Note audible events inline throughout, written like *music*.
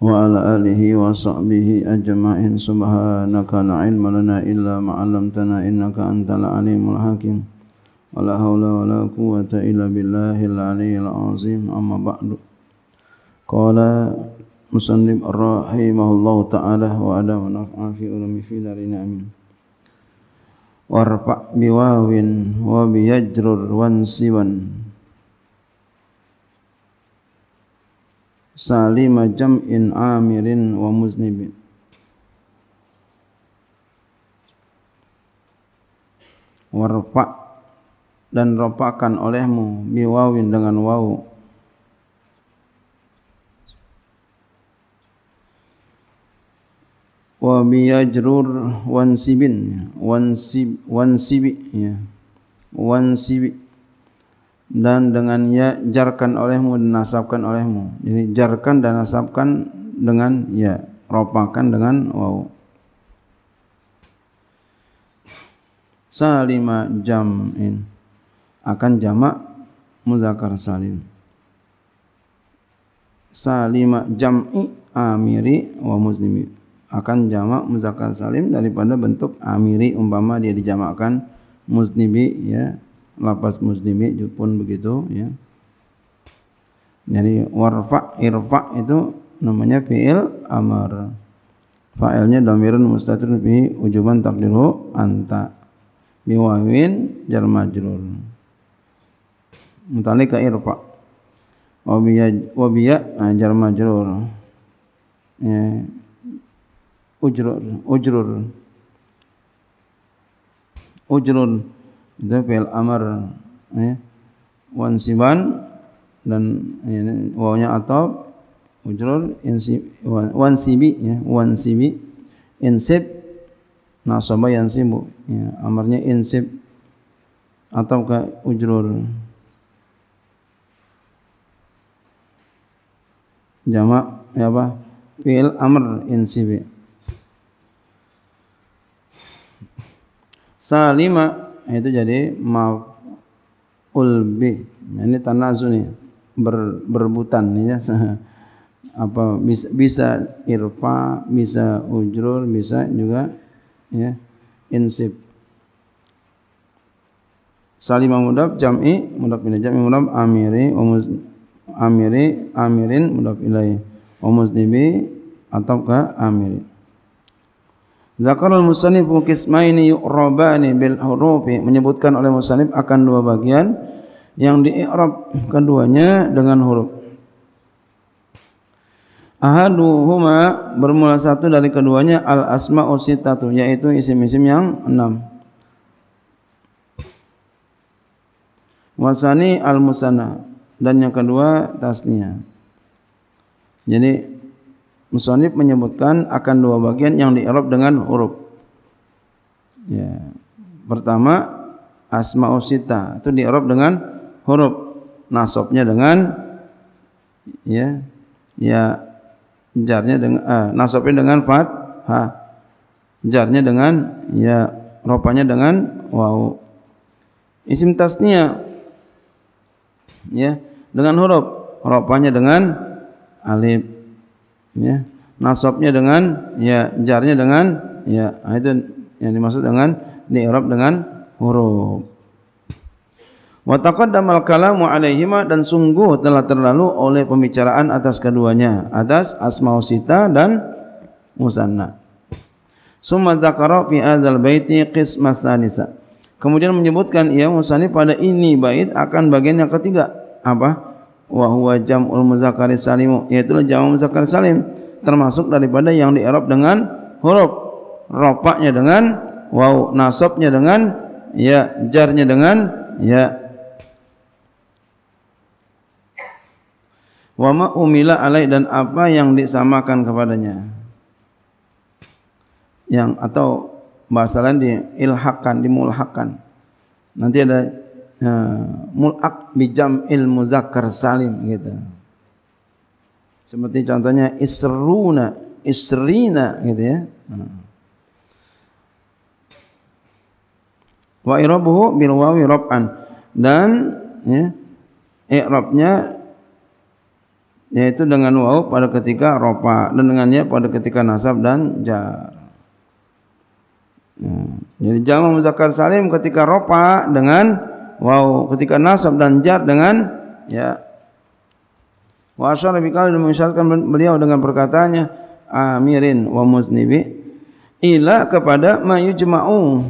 وعلى آله وصحبه أجمعين سبحانك لا علم لنا إلا ما علمتنا إنك أنت العليم الحكيم ولا حول ولا قوة إلا بالله العلي العظيم أما بعد قال مسلم رحمه الله تعالى وأدى ونفع في علوم في دارنا آمين وارفع بواو وبيجرر وانسبا salima jam'in amirin wa muznibin warfa dan ropakan olehmu biwawin dengan wawu wa biyajrur wansibin wansib wansibi ya wansibi dan dengan ya jarkan olehmu dan nasabkan olehmu. Jadi jarkan dan nasabkan dengan ya, ropakan dengan waw. Salima jam'in akan jamak muzakkar salim. Salima jam'i amiri wa muslimi akan jamak muzakkar salim daripada bentuk amiri umpama dia dijamakkan muznibi ya lapas muslimi pun begitu ya jadi warfa irfa itu namanya fi'il amar fa'ilnya damiran mustatirun bi ujuban takdiru anta biwawin jar majrur mutalika irfa wabiya wabiya jar majrur ya ujrur ujrur itu fi'il amar ya wansiban dan ya, ini wawnya atau ujrur insib wansibi ya wansibi insib nasaba yansibu ya amarnya insib atau ke ujrur jamak ya apa fil amr insibi salima itu jadi maf'ul bi. Nah, ini tanazu nih ya. ber, berbutan ya. *laughs* apa bisa, bisa irfa, bisa ujrul, bisa juga ya insib. Salima mudab jam'i mudab ilai jam'i mudab amiri umuz amiri amirin mudab ilai umuz nibi atau ke amiri. Zakarul musannif kismaini yu'rabani bil hurufi menyebutkan oleh musannif akan dua bagian yang di'rab keduanya dengan huruf. Ahaduhuma bermula satu dari keduanya al asma'us sittatu yaitu isim-isim yang enam. Wasani al musanna dan yang kedua tasnia. Jadi Musonib menyebutkan akan dua bagian yang di'irab dengan huruf. Ya. Pertama asma usita itu di'irab dengan huruf. Nasabnya dengan ya ya jarnya dengan eh, nasabnya dengan fathah. Jarnya dengan ya ropanya dengan waw. Isim tasnia ya dengan huruf ropanya dengan alif ya nasabnya dengan ya jarnya dengan ya nah, itu yang dimaksud dengan ni'rab dengan huruf. Wa taqaddamal kalamu alaihima dan sungguh telah terlalu oleh pembicaraan atas keduanya, atas asmaul sita dan musanna. Summa dzakara fi hadzal baiti qismas sanisa. Kemudian menyebutkan ia ya musani pada ini bait akan bagian yang ketiga. Apa? Wa huwa jam'ul muzakkar salim yaitu jamul muzakkar salim termasuk daripada yang di Arab dengan huruf ropaknya dengan waw nasabnya dengan ya jarnya dengan ya wama umila alai dan apa yang disamakan kepadanya yang atau bahasa lain diilhakan dimulhakan nanti ada eh, mulak bijam ilmu zakar salim gitu seperti contohnya isruna, isrina gitu ya. Hmm. Wa irabuhu bil wawi rab'an. Dan ya, i'rabnya yaitu dengan waw pada ketika ropa dan dengannya pada ketika nasab dan jar. Ya. Jadi jama muzakkar salim ketika ropa dengan waw, ketika nasab dan jar dengan ya Wa asyara bikali dan mengisyaratkan beliau dengan perkataannya amirin wa muzni ila kepada mayujma'u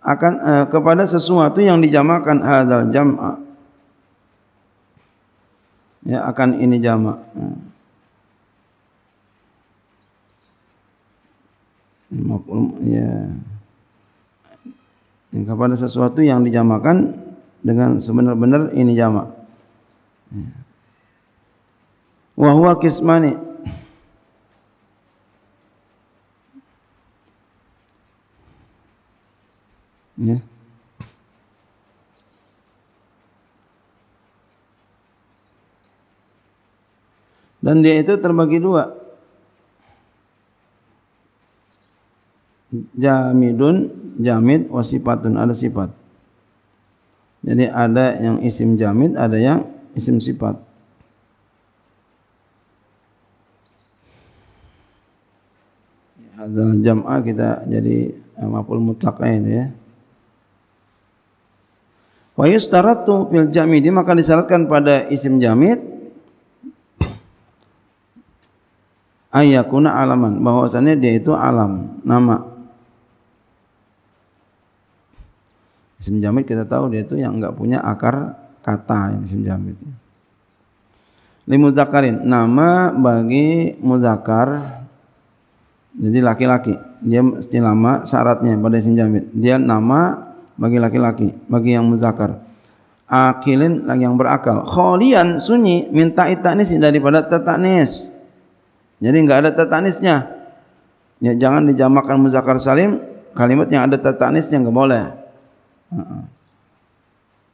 akan eh, kepada sesuatu yang dijamakan hadal jam'a ya akan ini jamak hmm. ya Dan kepada sesuatu yang dijamakan dengan sebenar-benar ini jamak ya. Hmm wa huwa kismani ya dan dia itu terbagi dua jamidun jamid wasifatun ada sifat jadi ada yang isim jamid ada yang isim sifat jam jam'a kita jadi eh, maf'ul mutlaknya ini ya. Wa yustaratu fil jamidi maka disyaratkan pada isim jamid ayakuna alaman bahwasanya dia itu alam nama isim jamid kita tahu dia itu yang enggak punya akar kata yang isim jamid Limuzakarin nama bagi muzakar. Jadi laki-laki, dia mesti lama syaratnya pada isim jamid. Dia nama bagi laki-laki, bagi yang muzakar. Akilin lagi yang berakal. Kholian sunyi minta itanis daripada tetanis Jadi enggak ada tetanisnya Ya, jangan dijamakan muzakar salim kalimat yang ada tetanisnya enggak boleh.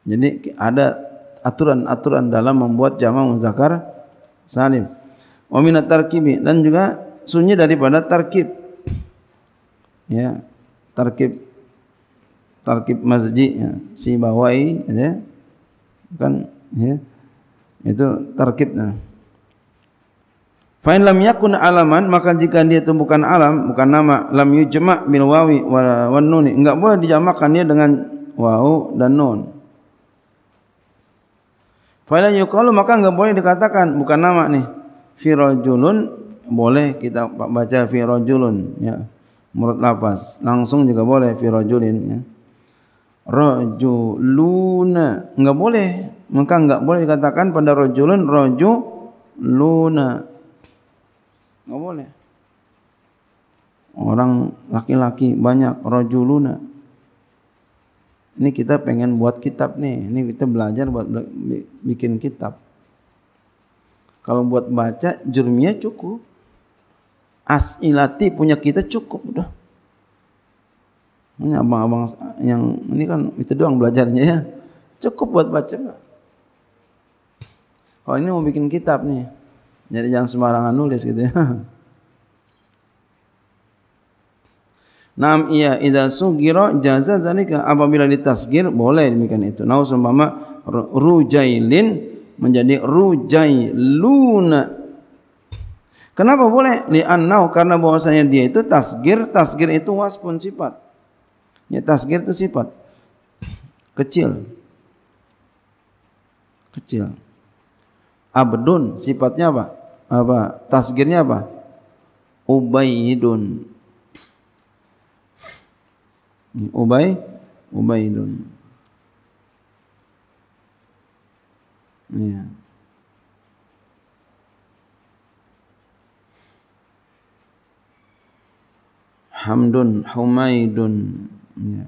Jadi ada aturan-aturan dalam membuat jamak muzakar salim. Wa minat tarkibi dan juga sunyi daripada tarkib ya tarkib tarkib masjid ya. si bawai ya kan ya itu tarkibnya Fa'in lam yakun alaman maka jika dia itu bukan alam bukan nama lam yujma' bil wawi wan nuni enggak boleh dijamakkan dia dengan wa'u dan nun Fa'ila yuqalu maka enggak boleh dikatakan bukan nama nih fi boleh kita baca fi rajulun ya menurut lafaz langsung juga boleh fi rajulin ya rajuluna enggak boleh maka enggak boleh dikatakan pada rajulun rajuluna enggak boleh orang laki-laki banyak rajuluna ini kita pengen buat kitab nih ini kita belajar buat bikin kitab kalau buat baca jurmiah cukup asilati punya kita cukup udah. Ini abang-abang yang ini kan itu doang belajarnya ya. Cukup buat baca. Kalau ini mau bikin kitab nih. Jadi jangan sembarangan nulis gitu ya. *laughs* Nam iya idza sugira jaza zalika apabila ditasgir boleh demikian itu. Nah seumpama rujailin menjadi rujailuna Kenapa boleh? annau karena bahwasanya dia itu tasgir, tasgir itu waspun sifat. Ya tasgir itu sifat. Kecil. Kecil. Abdun sifatnya apa? Apa? Tasgirnya apa? Ubaidun. Ubay Ubaidun. Ya. Hamdun Humaidun ya.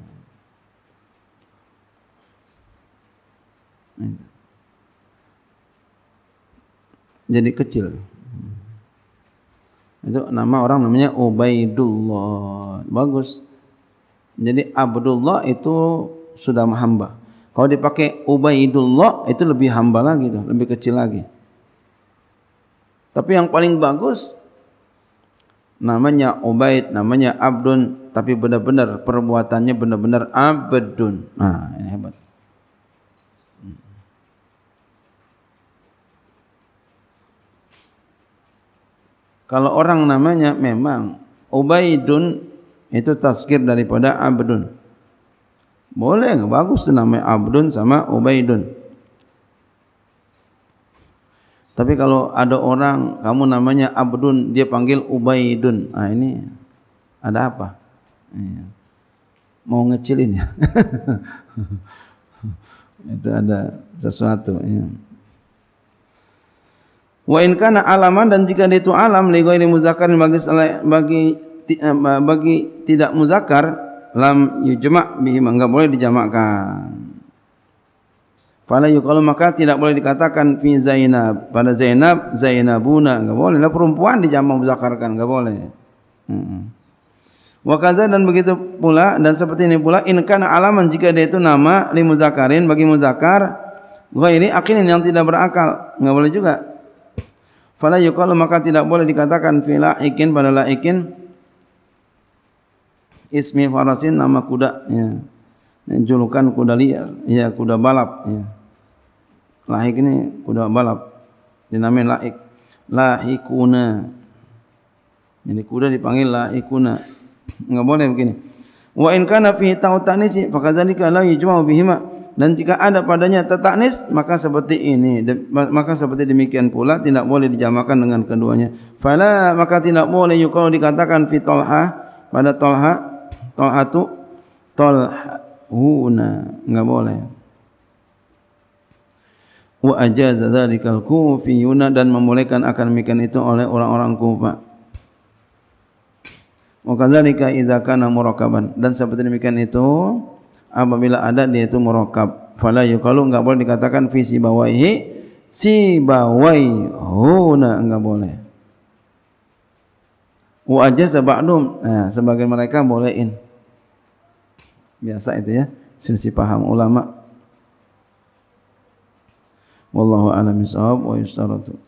jadi kecil itu nama orang namanya Ubaidullah bagus jadi Abdullah itu sudah hamba kalau dipakai Ubaidullah itu lebih hamba lagi lebih kecil lagi tapi yang paling bagus namanya Ubaid, namanya Abdun, tapi benar-benar perbuatannya benar-benar abdun. Nah, ini hebat. Kalau orang namanya memang Ubaidun itu taskir daripada Abdun. Boleh, bagus namanya Abdun sama Ubaidun. Tapi kalau ada orang kamu namanya Abdun, dia panggil Ubaidun. Ah ini ada apa? Iya. Mau ngecilin ya. *laughs* Itu ada sesuatu, ya. Wa in kana alaman dan jika dia itu alam li ghairi muzakkar bagi bagi eh, bagi tidak muzakkar lam yujma' bihi enggak boleh dijamakkan. Fala yuqalu maka tidak boleh dikatakan fi Zainab. Pada Zainab, Zainabuna. Enggak boleh. Lah perempuan di muzakarkan enggak boleh. Hmm. dan begitu pula dan seperti ini pula in kana alaman jika dia itu nama li muzakarin bagi muzakar ghairi aqilin yang tidak berakal. Enggak boleh juga. Fala yuqalu maka tidak boleh dikatakan fi laikin pada laikin ismi farasin nama kuda ya. Julukan kuda liar, ya kuda balap ya. Lahik ini kuda balap. Dinamain laik. Lahikuna. Jadi kuda dipanggil lahikuna. Enggak boleh begini. Wa in kana tautanis fa kadzalika la yujma'u bihima. Dan jika ada padanya tataknis maka seperti ini maka seperti demikian pula tidak boleh dijamakan dengan keduanya. Fala maka tidak boleh kalau dikatakan fi tolha pada tolha tolhatu tolhuna enggak boleh wa ajaza dzalikal kufiyuna dan membolehkan akan mikan itu oleh orang-orang Kufa. Wa kadzalika idza kana murakaban dan seperti demikian itu apabila ada dia itu murakab fala yuqalu enggak boleh dikatakan fi sibawaihi sibawai huna enggak boleh. Wa ajaza ba'dum nah sebagian mereka bolehin. Biasa itu ya, sisi paham ulama. wallahu a'lam bishawab wa yustaratu